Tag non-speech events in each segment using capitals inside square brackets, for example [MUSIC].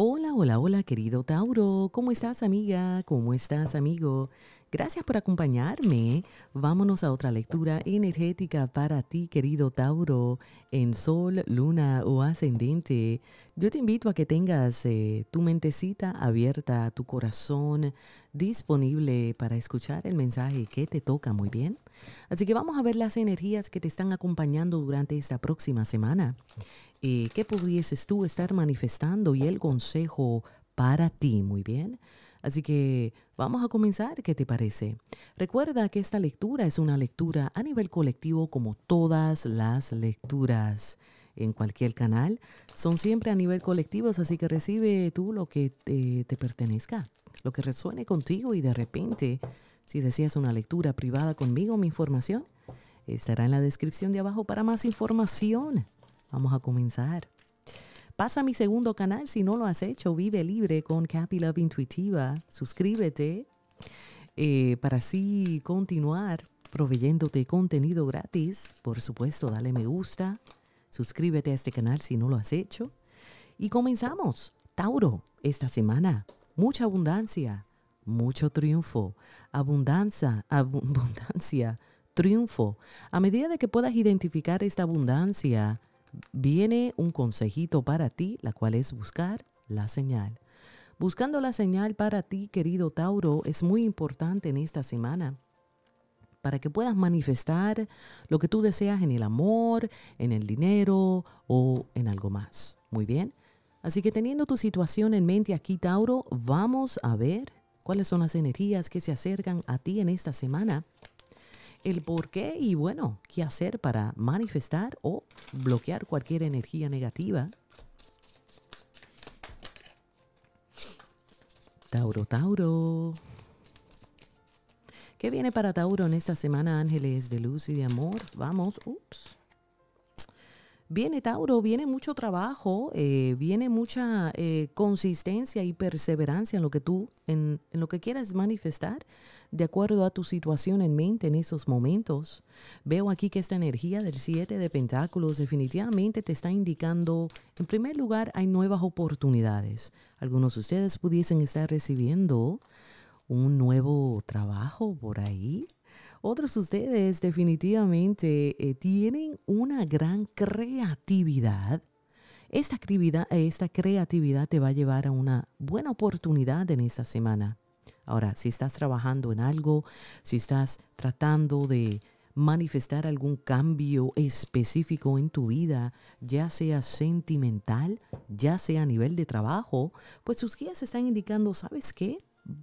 Hola, hola, hola, querido Tauro. ¿Cómo estás, amiga? ¿Cómo estás, amigo? Gracias por acompañarme. Vámonos a otra lectura energética para ti, querido Tauro, en Sol, Luna o Ascendente. Yo te invito a que tengas eh, tu mentecita abierta, tu corazón disponible para escuchar el mensaje que te toca muy bien. Así que vamos a ver las energías que te están acompañando durante esta próxima semana. Eh, ¿Qué pudieses tú estar manifestando y el consejo para ti? Muy bien. Así que vamos a comenzar, ¿qué te parece? Recuerda que esta lectura es una lectura a nivel colectivo como todas las lecturas en cualquier canal. Son siempre a nivel colectivo, así que recibe tú lo que te, pertenezca, lo que resuene contigo y de repente, si deseas una lectura privada conmigo, mi información estará en la descripción de abajo para más información. Vamos a comenzar. Pasa a mi segundo canal si no lo has hecho, Vive Libre con Capi Love Intuitiva. Suscríbete eh, para así continuar proveyéndote contenido gratis. Por supuesto, dale me gusta, suscríbete a este canal si no lo has hecho. Y comenzamos, Tauro, esta semana. Mucha abundancia, mucho triunfo, abundancia, abundancia, triunfo. A medida de que puedas identificar esta abundancia, viene un consejito para ti, la cual es buscar la señal. Buscando la señal para ti, querido Tauro, es muy importante en esta semana para que puedas manifestar lo que tú deseas en el amor, en el dinero o en algo más. Muy bien. Así que teniendo tu situación en mente aquí, Tauro, vamos a ver cuáles son las energías que se acercan a ti en esta semana el por qué y bueno, qué hacer para manifestar o bloquear cualquier energía negativa. Tauro, Tauro. ¿Qué viene para Tauro en esta semana, Ángeles de Luz y de Amor? Vamos, ups. Viene Tauro, viene mucho trabajo, eh, viene mucha eh, consistencia y perseverancia en lo que tú, en, lo que quieras manifestar, de acuerdo a tu situación en mente en esos momentos. Veo aquí que esta energía del 7 de Pentáculos definitivamente te está indicando, en primer lugar, hay nuevas oportunidades. Algunos de ustedes pudiesen estar recibiendo un nuevo trabajo por ahí, otros ustedes definitivamente eh, tienen una gran creatividad. Esta esta creatividad te va a llevar a una buena oportunidad en esta semana. Ahora, si estás trabajando en algo, si estás tratando de manifestar algún cambio específico en tu vida, ya sea sentimental, ya sea a nivel de trabajo, pues sus guías están indicando, ¿sabes qué?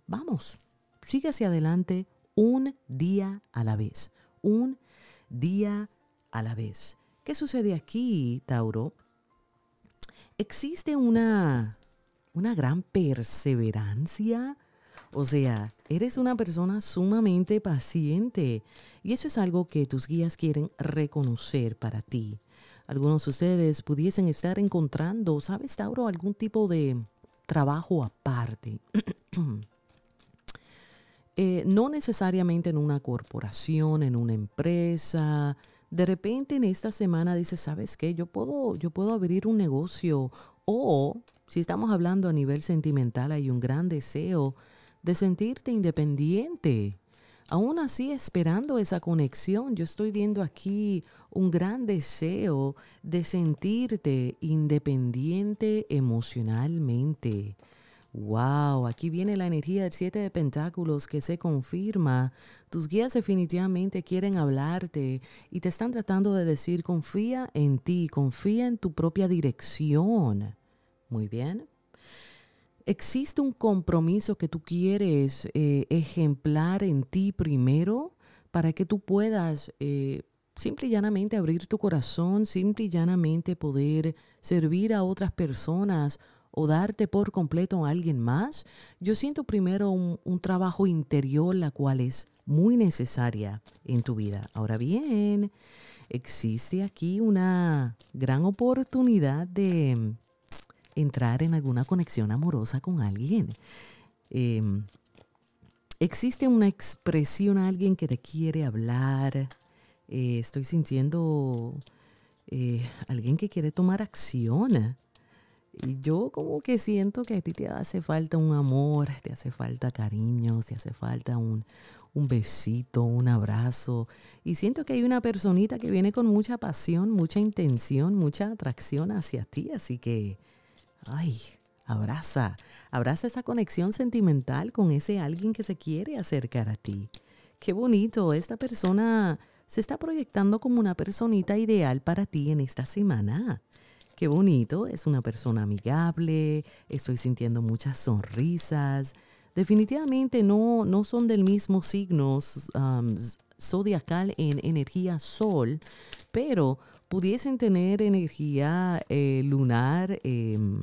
Vamos, sigue hacia adelante, un día a la vez, un día a la vez. ¿Qué sucede aquí, Tauro? Existe una, una gran perseverancia. O sea, eres una persona sumamente paciente y eso es algo que tus guías quieren reconocer para ti. Algunos de ustedes pudiesen estar encontrando, ¿sabes, Tauro? Algún tipo de trabajo aparte. [CLEARS THROAT] Eh, no necesariamente en una corporación, en una empresa. De repente en esta semana dices, ¿sabes qué? Yo puedo, yo puedo abrir un negocio o, si estamos hablando a nivel sentimental, hay un gran deseo de sentirte independiente. Aún así, esperando esa conexión, yo estoy viendo aquí un gran deseo de sentirte independiente emocionalmente. Wow, aquí viene la energía del siete de pentáculos que se confirma. Tus guías definitivamente quieren hablarte y te están tratando de decir confía en ti, confía en tu propia dirección. Muy bien. Existe un compromiso que tú quieres eh, ejemplar en ti primero para que tú puedas eh, simple y llanamente abrir tu corazón, simple y llanamente poder servir a otras personas o darte por completo a alguien más, yo siento primero un, trabajo interior, la cual es muy necesaria en tu vida. Ahora bien, existe aquí una gran oportunidad de em, entrar en alguna conexión amorosa con alguien. Em, existe una expresión a alguien que te quiere hablar. Eh, estoy sintiendo eh, alguien que quiere tomar acción. Y yo como que siento que a ti te hace falta un amor, te hace falta cariño, te hace falta un, un besito, un abrazo. Y siento que hay una personita que viene con mucha pasión, mucha intención, mucha atracción hacia ti. Así que, ay, abraza, abraza esa conexión sentimental con ese alguien que se quiere acercar a ti. Qué bonito, esta persona se está proyectando como una personita ideal para ti en esta semana. Qué bonito, es una persona amigable, estoy sintiendo muchas sonrisas. Definitivamente no, no son del mismo signo zodiacal en energía sol, pero pudiesen tener energía eh, lunar, em,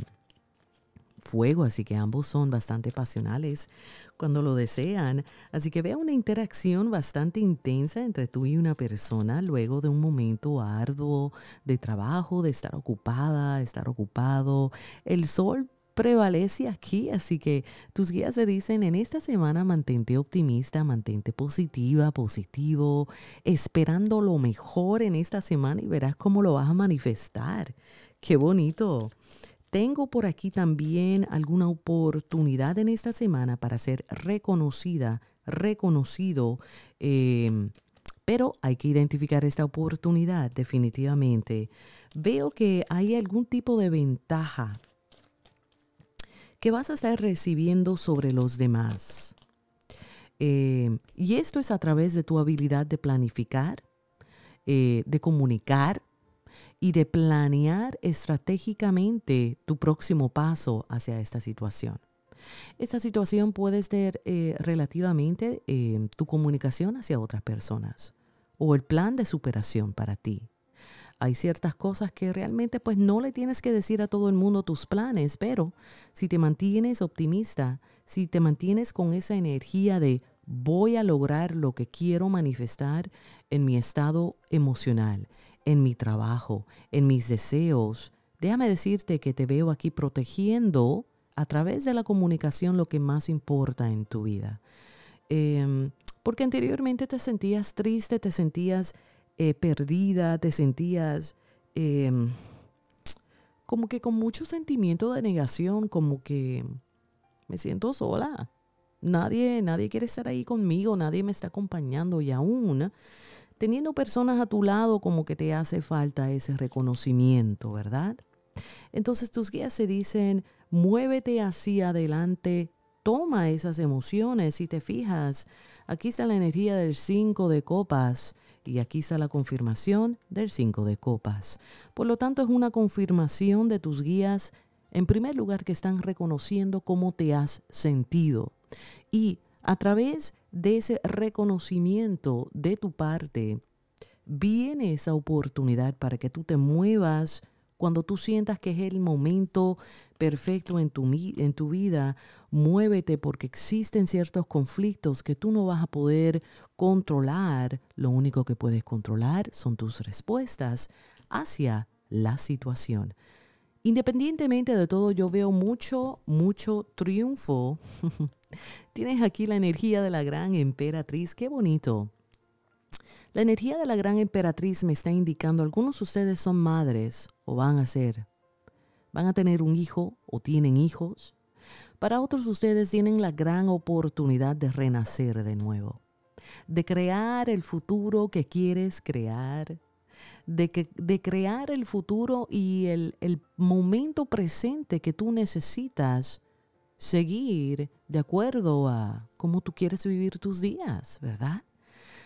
fuego, así que ambos son bastante pasionales cuando lo desean. Así que vea una interacción bastante intensa entre tú y una persona luego de un momento arduo de trabajo, de estar ocupada, estar ocupado. El sol prevalece aquí, así que tus guías te dicen en esta semana mantente optimista, mantente positiva, positivo, esperando lo mejor en esta semana y verás cómo lo vas a manifestar. Qué bonito. Tengo por aquí también alguna oportunidad en esta semana para ser reconocida, reconocido, em, pero hay que identificar esta oportunidad definitivamente. Veo que hay algún tipo de ventaja que vas a estar recibiendo sobre los demás. Em, y esto es a través de tu habilidad de planificar, eh, de comunicar, y de planear estratégicamente tu próximo paso hacia esta situación. Esta situación puede ser eh, relativamente eh, tu comunicación hacia otras personas o el plan de superación para ti. Hay ciertas cosas que realmente pues no le tienes que decir a todo el mundo tus planes, pero si te mantienes optimista, si te mantienes con esa energía de voy a lograr lo que quiero manifestar en mi estado emocional, en mi trabajo, en mis deseos. Déjame decirte que te veo aquí protegiendo a través de la comunicación lo que más importa en tu vida. Em, porque anteriormente te sentías triste, te sentías eh, perdida, te sentías em, como que con mucho sentimiento de negación, como que me siento sola. Nadie, nadie quiere estar ahí conmigo, nadie me está acompañando y aún teniendo personas a tu lado como que te hace falta ese reconocimiento, ¿verdad? Entonces tus guías se dicen, muévete hacia adelante, toma esas emociones y te fijas, aquí está la energía del 5 de copas y aquí está la confirmación del 5 de copas. Por lo tanto es una confirmación de tus guías, en primer lugar, que están reconociendo cómo te has sentido. Y a través de ese reconocimiento de tu parte, viene esa oportunidad para que tú te muevas cuando tú sientas que es el momento perfecto en tu, en tu vida, muévete porque existen ciertos conflictos que tú no vas a poder controlar. Lo único que puedes controlar son tus respuestas hacia la situación. Independientemente de todo, yo veo mucho, mucho triunfo. [LAUGHS] Tienes aquí la energía de la gran emperatriz, qué bonito. La energía de la gran emperatriz me está indicando, algunos de ustedes son madres o van a ser, van a tener un hijo o tienen hijos. Para otros ustedes tienen la gran oportunidad de renacer de nuevo, de crear el futuro que quieres crear, de, crear el futuro y el, momento presente que tú necesitas seguir de acuerdo a cómo tú quieres vivir tus días, ¿verdad?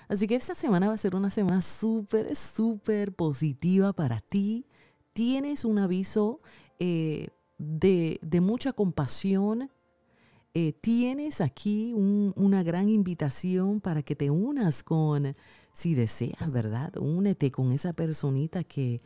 Así que esta semana va a ser una semana súper, súper positiva para ti. Tienes un aviso eh, de, de, mucha compasión. Eh, tienes aquí una gran invitación para que te unas con si deseas, ¿verdad? Únete con esa personita que,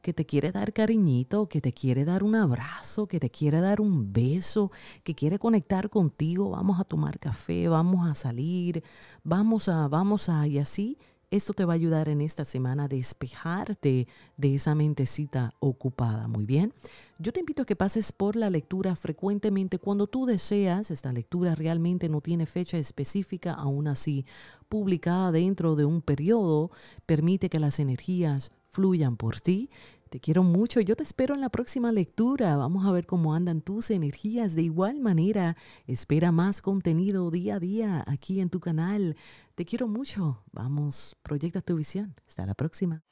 que te quiere dar cariñito, que te quiere dar un abrazo, que te quiere dar un beso, que quiere conectar contigo, vamos a tomar café, vamos a salir, vamos a, vamos a, y así esto te va a ayudar en esta semana a despejarte de esa mentecita ocupada. Muy bien. Yo te invito a que pases por la lectura frecuentemente cuando tú deseas. Esta lectura realmente no tiene fecha específica, aún así publicada dentro de un periodo. Permite que las energías fluyan por ti te quiero mucho. Yo te espero en la próxima lectura. Vamos a ver cómo andan tus energías. De igual manera, espera más contenido día a día aquí en tu canal. Te quiero mucho. Vamos, proyecta tu visión. Hasta la próxima.